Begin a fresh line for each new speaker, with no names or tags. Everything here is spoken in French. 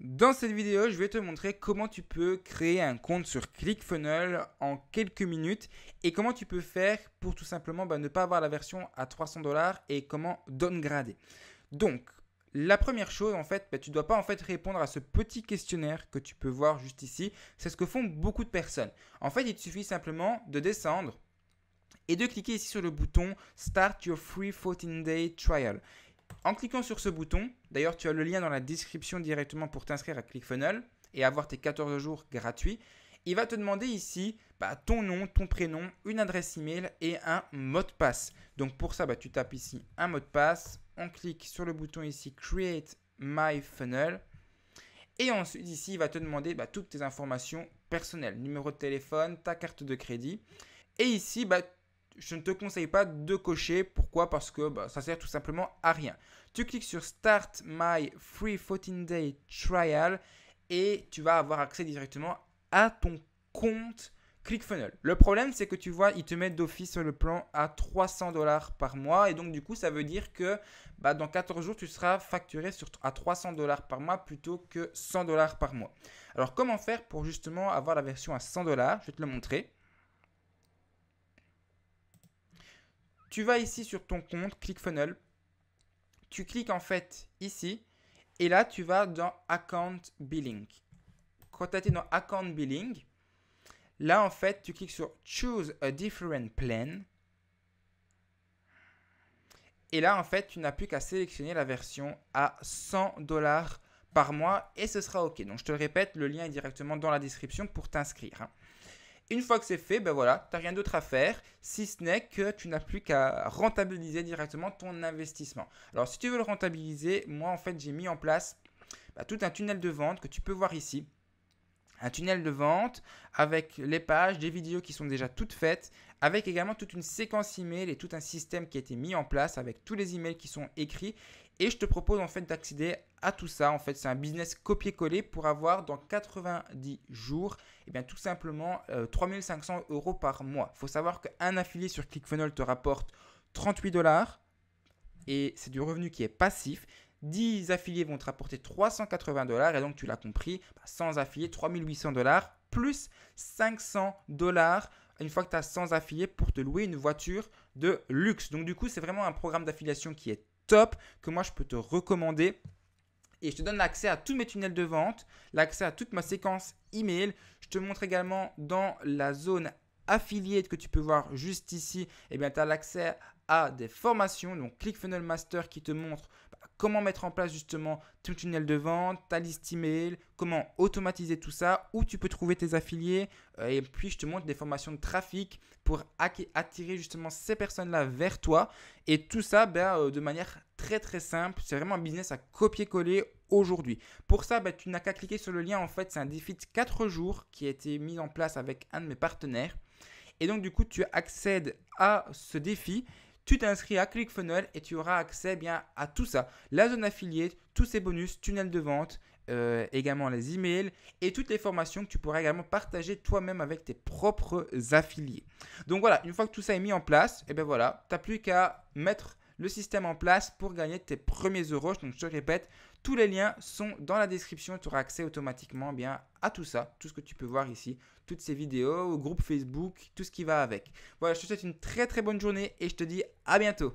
Dans cette vidéo, je vais te montrer comment tu peux créer un compte sur ClickFunnels en quelques minutes et comment tu peux faire pour tout simplement bah, ne pas avoir la version à 300 dollars et comment downgrader. Donc, la première chose, en fait, bah, tu ne dois pas en fait répondre à ce petit questionnaire que tu peux voir juste ici. C'est ce que font beaucoup de personnes. En fait, il te suffit simplement de descendre et de cliquer ici sur le bouton Start your free 14 day trial. En cliquant sur ce bouton, d'ailleurs tu as le lien dans la description directement pour t'inscrire à ClickFunnels et avoir tes 14 jours gratuits, il va te demander ici bah, ton nom, ton prénom, une adresse email et un mot de passe. Donc pour ça, bah, tu tapes ici un mot de passe, on clique sur le bouton ici Create My Funnel. Et ensuite, ici, il va te demander bah, toutes tes informations personnelles, numéro de téléphone, ta carte de crédit. Et ici, bah, je ne te conseille pas de cocher. Pourquoi Parce que ça bah, ça sert tout simplement à rien. Tu cliques sur Start My Free 14 Day Trial et tu vas avoir accès directement à ton compte ClickFunnels. Le problème, c'est que tu vois, ils te mettent d'office sur le plan à 300 dollars par mois. Et donc, du coup, ça veut dire que bah, dans 14 jours, tu seras facturé sur, à 300 dollars par mois plutôt que 100 dollars par mois. Alors, comment faire pour justement avoir la version à 100 dollars Je vais te le montrer. Tu vas ici sur ton compte funnel Tu cliques en fait ici. Et là, tu vas dans Account Billing. Quand tu es dans Account Billing, là, en fait, tu cliques sur Choose a Different Plan. Et là, en fait, tu n'as plus qu'à sélectionner la version à 100 dollars par mois et ce sera OK. Donc, je te le répète, le lien est directement dans la description pour t'inscrire. Hein. Une fois que c'est fait, ben voilà, tu n'as rien d'autre à faire, si ce n'est que tu n'as plus qu'à rentabiliser directement ton investissement. Alors si tu veux le rentabiliser, moi en fait j'ai mis en place ben, tout un tunnel de vente que tu peux voir ici un tunnel de vente avec les pages, des vidéos qui sont déjà toutes faites, avec également toute une séquence email et tout un système qui a été mis en place avec tous les emails qui sont écrits et je te propose en fait d'accéder à tout ça. En fait, c'est un business copier-coller pour avoir dans 90 jours, eh bien tout simplement 3500 euh, euros par mois. Il faut savoir qu'un affilié sur ClickFunnels te rapporte 38 dollars et c'est du revenu qui est passif. 10 affiliés vont te rapporter 380 dollars et donc tu l'as compris, sans bah, 100 affiliés, 3800 dollars plus 500 dollars une fois que tu as 100 affiliés pour te louer une voiture de luxe. Donc du coup, c'est vraiment un programme d'affiliation qui est que moi je peux te recommander. Et je te donne l'accès à tous mes tunnels de vente, l'accès à toute ma séquence email. Je te montre également dans la zone affiliée que tu peux voir juste ici, et eh bien tu as l'accès des formations, donc funnel Master qui te montre bah, comment mettre en place justement ton tunnel de vente, ta liste email, comment automatiser tout ça, où tu peux trouver tes affiliés, euh, et puis je te montre des formations de trafic pour attirer justement ces personnes-là vers toi, et tout ça bah, euh, de manière très très simple, c'est vraiment un business à copier-coller aujourd'hui. Pour ça, bah, tu n'as qu'à cliquer sur le lien, en fait c'est un défi de 4 jours qui a été mis en place avec un de mes partenaires, et donc du coup tu accèdes à ce défi tu t'inscris à ClickFunnels et tu auras accès eh bien à tout ça. La zone affiliée, tous ces bonus, tunnel de vente, euh, également les emails et toutes les formations que tu pourras également partager toi-même avec tes propres affiliés. Donc voilà, une fois que tout ça est mis en place, et eh ben voilà, tu n'as plus qu'à mettre le système en place pour gagner tes premiers euros. Donc je te répète, tous les liens sont dans la description. Tu auras accès automatiquement eh bien, à tout ça, tout ce que tu peux voir ici, toutes ces vidéos, au groupe Facebook, tout ce qui va avec. Voilà, je te souhaite une très très bonne journée et je te dis à bientôt.